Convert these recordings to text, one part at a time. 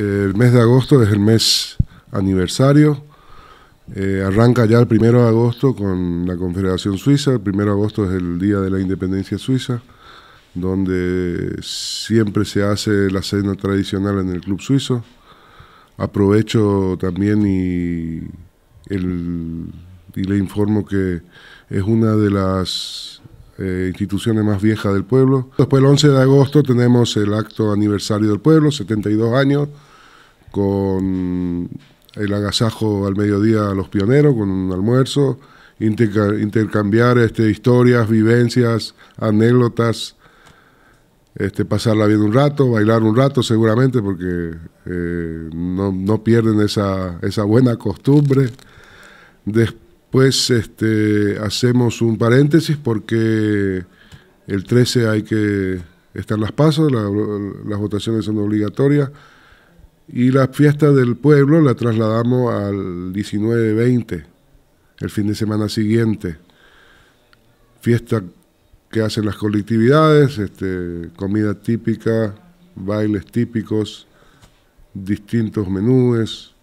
el mes de agosto es el mes aniversario. Eh, arranca ya el primero de agosto con la Confederación Suiza. El primero de agosto es el Día de la Independencia Suiza, donde siempre se hace la cena tradicional en el Club Suizo. Aprovecho también y, le informo que es una de las eh, instituciones más viejas del pueblo. Después, el 11 de agosto, tenemos el acto aniversario del pueblo, 72 años con el agasajo al mediodía a los pioneros, con un almuerzo, intercambiar este, historias, vivencias, anécdotas, este, pasarla bien un rato, bailar un rato seguramente, porque eh, no, pierden esa, esa, buena costumbre. Después este, hacemos un paréntesis porque el 13 hay que estar las pasos, las votaciones son obligatorias. Y la fiesta del pueblo la trasladamos al 19-20, el fin de semana siguiente. Fiesta que hacen las colectividades, este, comida típica, bailes típicos, distintos menúes.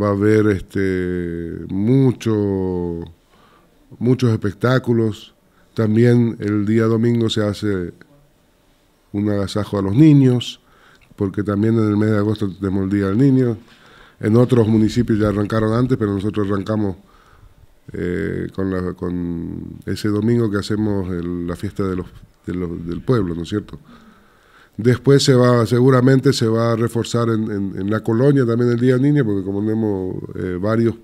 Va a haber este, mucho, muchos espectáculos. También el día domingo se hace un agasajo a los niños porque también en el mes de agosto tenemos el Día del Niño. En otros municipios ya arrancaron antes, pero nosotros arrancamos eh, con, con, ese domingo que hacemos la fiesta de los, del pueblo, ¿no es cierto? Después se va, seguramente se va a reforzar en, la colonia también el Día del Niño, porque como tenemos eh, varios,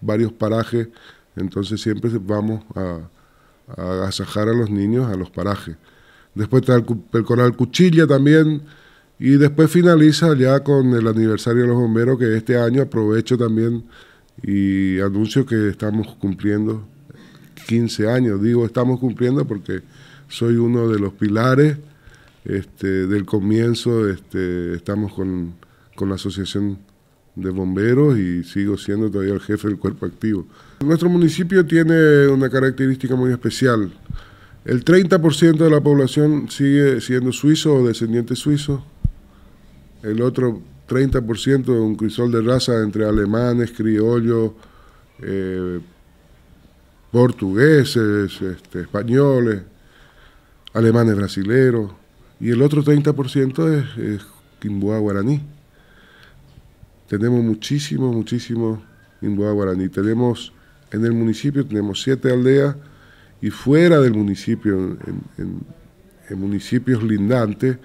varios parajes, entonces siempre vamos a, a agasajar a los niños a los parajes. Después está el coral Cuchilla también, y después finaliza ya con el aniversario de los bomberos, que este año aprovecho también y anuncio que estamos cumpliendo 15 años. Digo, estamos cumpliendo porque soy uno de los pilares este, del comienzo. Este, estamos con, con la Asociación de Bomberos y sigo siendo todavía el jefe del cuerpo activo. Nuestro municipio tiene una característica muy especial. El 30% de la población sigue siendo suizo o descendiente suizo el otro 30% es un crisol de raza entre alemanes, criollos, eh, portugueses, este, españoles, alemanes brasileros, y el otro 30% es, es quimboa guaraní. Tenemos muchísimo, muchísimo quimboa guaraní. Tenemos en el municipio, tenemos siete aldeas, y fuera del municipio, en municipios lindantes,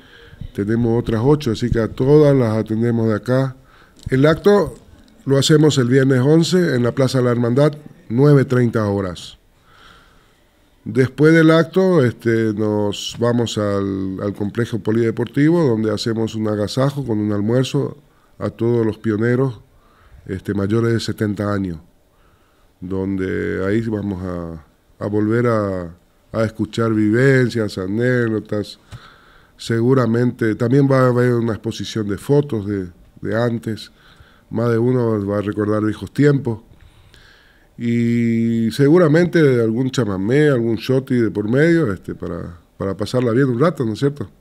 tenemos otras ocho, así que a todas las atendemos de acá. El acto lo hacemos el viernes 11 en la Plaza de la Hermandad, 9.30 horas. Después del acto este, nos vamos al, complejo polideportivo donde hacemos un agasajo con un almuerzo a todos los pioneros este, mayores de 70 años, donde ahí vamos a, volver a, a escuchar vivencias, anécdotas, seguramente también va a haber una exposición de fotos de, antes, más de uno va a recordar viejos tiempos. Y seguramente algún chamamé, algún shoti de por medio, este, para, para pasarla bien un rato, ¿no es cierto?